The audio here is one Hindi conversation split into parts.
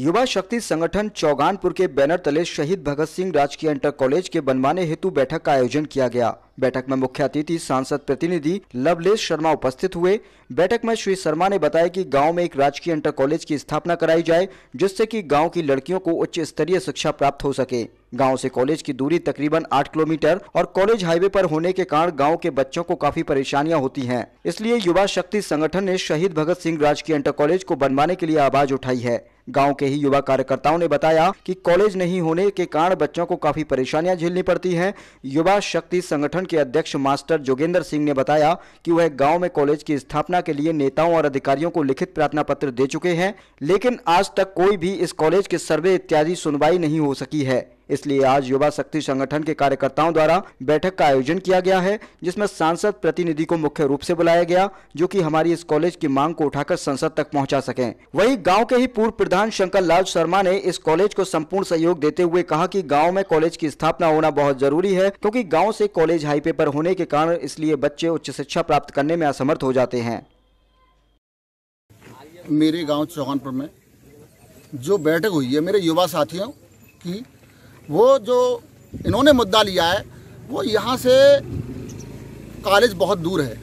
युवा शक्ति संगठन चौगानपुर के बैनर तले शहीद भगत सिंह राजकीय इंटर कॉलेज के बनवाने हेतु बैठक का आयोजन किया गया बैठक में मुख्य अतिथि सांसद प्रतिनिधि लवलेश शर्मा उपस्थित हुए बैठक में श्री शर्मा ने बताया कि गांव में एक राजकीय इंटर कॉलेज की स्थापना कराई जाए जिससे कि गांव की लड़कियों को उच्च स्तरीय शिक्षा प्राप्त हो सके गांव से कॉलेज की दूरी तकरीबन आठ किलोमीटर और कॉलेज हाईवे पर होने के कारण गांव के बच्चों को काफी परेशानियां होती हैं इसलिए युवा शक्ति संगठन ने शहीद भगत सिंह राजकीय इंटर कॉलेज को बनवाने के लिए आवाज उठाई है गांव के ही युवा कार्यकर्ताओं ने बताया कि कॉलेज नहीं होने के कारण बच्चों को काफी परेशानियां झेलनी पड़ती हैं युवा शक्ति संगठन के अध्यक्ष मास्टर जोगेंद्र सिंह ने बताया कि वह गांव में कॉलेज की स्थापना के लिए नेताओं और अधिकारियों को लिखित प्रार्थना पत्र दे चुके हैं लेकिन आज तक कोई भी इस कॉलेज के सर्वे इत्यादि सुनवाई नहीं हो सकी है इसलिए आज युवा शक्ति संगठन के कार्यकर्ताओं द्वारा बैठक का आयोजन किया गया है जिसमे सांसद प्रतिनिधि को मुख्य रूप ऐसी बुलाया गया जो की हमारी इस कॉलेज की मांग को उठाकर संसद तक पहुँचा सके वही गाँव के ही पूर्व प्रधान शंकर लाल शर्मा ने इस कॉलेज को संपूर्ण सहयोग देते हुए कहा की गाँव में कॉलेज की स्थापना होना बहुत जरूरी है क्योंकि गाँव से कॉलेज हाईवे पर होने के कारण इसलिए बच्चे उच्च शिक्षा प्राप्त करने में असमर्थ हो जाते हैं मेरे गांव चौहानपुर में जो बैठक हुई है मेरे युवा साथियों की वो जो इन्होंने मुद्दा लिया है वो यहाँ से कॉलेज बहुत दूर है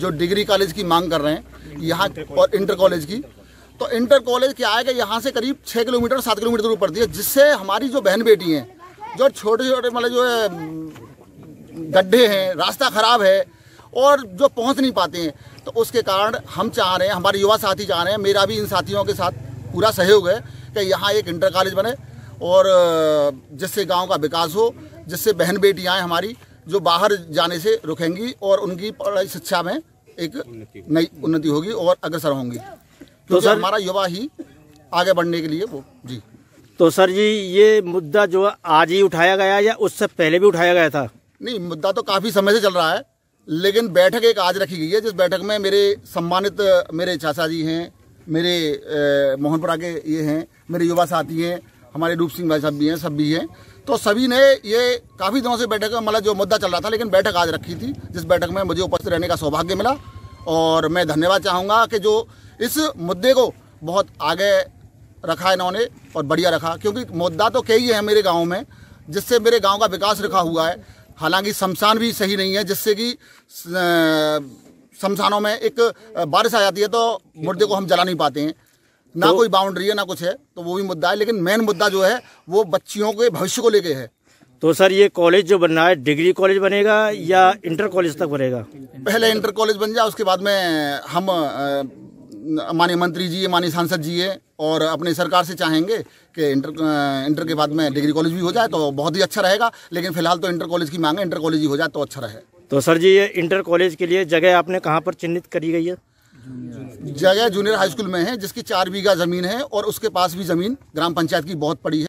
जो डिग्री कॉलेज की मांग कर रहे हैं यहाँ और इंटर कॉलेज की तो इंटर कॉलेज क्या है कि यहाँ से करीब छः किलोमीटर सात किलोमीटर दूर पड़ती है जिससे हमारी जो बहन बेटी हैं जो छोटे छोटे मतलब जो है गड्ढे हैं रास्ता ख़राब है और जो पहुँच नहीं पाते हैं तो उसके कारण हम चाह रहे हैं हमारे युवा साथी चाह रहे हैं मेरा भी इन साथियों के साथ पूरा सहयोग है कि यहाँ एक इंटर कॉलेज बने और जिससे गांव का विकास हो जिससे बहन बेटियाँ हमारी जो बाहर जाने से रुकेंगी और उनकी पढ़ाई शिक्षा में एक नई उन्नति होगी और अग्रसर होंगी तो सर हमारा युवा ही आगे बढ़ने के लिए वो जी तो सर जी ये मुद्दा जो आज ही उठाया गया या उससे पहले भी उठाया गया था नहीं मुद्दा तो काफ़ी समय से चल रहा है लेकिन बैठक एक आज रखी गई है जिस बैठक में मेरे सम्मानित मेरे चाचा जी हैं मेरे मोहनपुरा के ये हैं मेरे युवा साथी हैं हमारे रूप सिंह भाई साहब भी हैं सब भी हैं तो सभी ने ये काफ़ी दिनों से बैठक मतलब जो मुद्दा चल रहा था लेकिन बैठक आज रखी थी जिस बैठक में मुझे उपस्थित रहने का सौभाग्य मिला और मैं धन्यवाद चाहूँगा कि जो इस मुद्दे को बहुत आगे रखा इन्होंने और बढ़िया रखा क्योंकि मुद्दा तो कई है मेरे गाँव में जिससे मेरे गाँव का विकास रखा हुआ है हालांकि शमशान भी सही नहीं है जिससे कि शमशानों में एक बारिश आ जाती है तो मुर्दे को हम जला नहीं पाते हैं ना तो, कोई बाउंड्री है ना कुछ है तो वो भी मुद्दा है लेकिन मेन मुद्दा जो है वो बच्चियों के भविष्य को लेके है तो सर ये कॉलेज जो बनना है डिग्री कॉलेज बनेगा या इंटर कॉलेज तक बनेगा पहले इंटर कॉलेज बन जाए उसके बाद में हम माननीय मंत्री जी माननीय सांसद जी है और अपने सरकार से चाहेंगे कि इंटर इंटर के बाद में डिग्री कॉलेज भी हो जाए तो बहुत ही अच्छा रहेगा लेकिन फिलहाल तो इंटर कॉलेज की मांग है इंटर कॉलेज ही हो जाए तो अच्छा रहे तो सर जी ये इंटर कॉलेज के लिए जगह आपने कहाँ पर चिन्हित करी गई है जगह जूनियर हाई स्कूल में है जिसकी चार बीघा जमीन है और उसके पास भी जमीन ग्राम पंचायत की बहुत पड़ी है